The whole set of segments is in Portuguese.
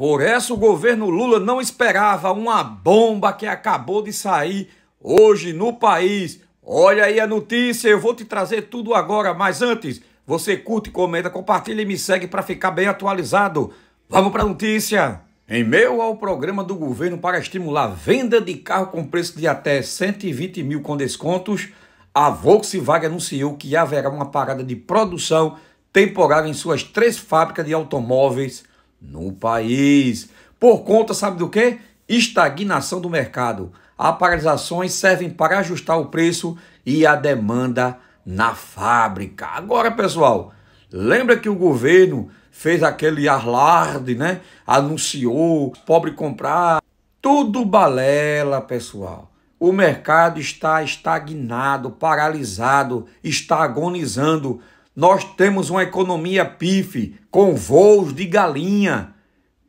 Por essa, o governo Lula não esperava uma bomba que acabou de sair hoje no país. Olha aí a notícia, eu vou te trazer tudo agora, mas antes, você curte, comenta, compartilha e me segue para ficar bem atualizado. Vamos para a notícia. Em meio ao programa do governo para estimular a venda de carro com preço de até 120 mil com descontos, a Volkswagen anunciou que haverá uma parada de produção temporária em suas três fábricas de automóveis no país. Por conta, sabe do quê? Estagnação do mercado. As paralisações servem para ajustar o preço e a demanda na fábrica. Agora, pessoal, lembra que o governo fez aquele alarde, né? Anunciou, pobre comprar. Tudo balela, pessoal. O mercado está estagnado, paralisado, está agonizando. Nós temos uma economia pife, com voos de galinha.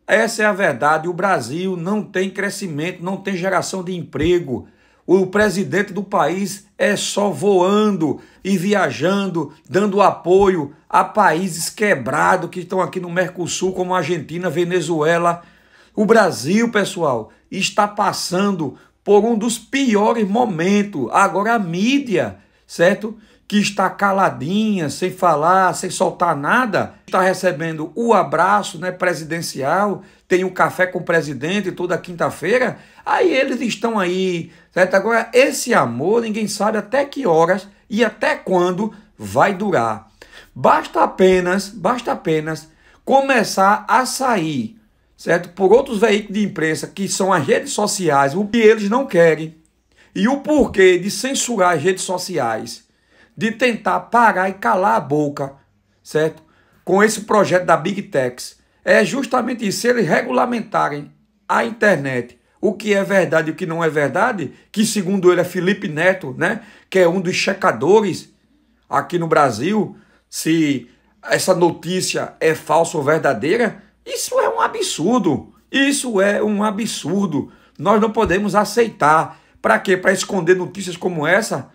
Essa é a verdade. O Brasil não tem crescimento, não tem geração de emprego. O presidente do país é só voando e viajando, dando apoio a países quebrados que estão aqui no Mercosul, como Argentina, Venezuela. O Brasil, pessoal, está passando por um dos piores momentos. Agora a mídia, certo? que está caladinha, sem falar, sem soltar nada, está recebendo o abraço né, presidencial, tem o um café com o presidente toda quinta-feira, aí eles estão aí, certo? Agora, esse amor, ninguém sabe até que horas e até quando vai durar. Basta apenas, basta apenas começar a sair, certo? Por outros veículos de imprensa, que são as redes sociais, o que eles não querem. E o porquê de censurar as redes sociais de tentar parar e calar a boca, certo? Com esse projeto da Big Techs. É justamente isso, se eles regulamentarem a internet, o que é verdade e o que não é verdade, que segundo ele é Felipe Neto, né, que é um dos checadores aqui no Brasil, se essa notícia é falsa ou verdadeira, isso é um absurdo. Isso é um absurdo. Nós não podemos aceitar. Para quê? Para esconder notícias como essa?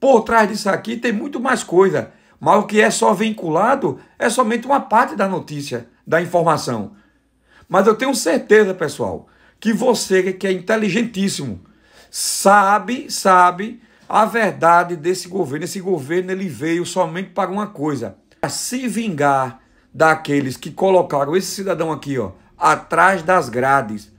por trás disso aqui tem muito mais coisa. Mas o que é só vinculado é somente uma parte da notícia, da informação. Mas eu tenho certeza, pessoal, que você que é inteligentíssimo sabe, sabe a verdade desse governo. Esse governo ele veio somente para uma coisa, para se vingar daqueles que colocaram esse cidadão aqui, ó, atrás das grades.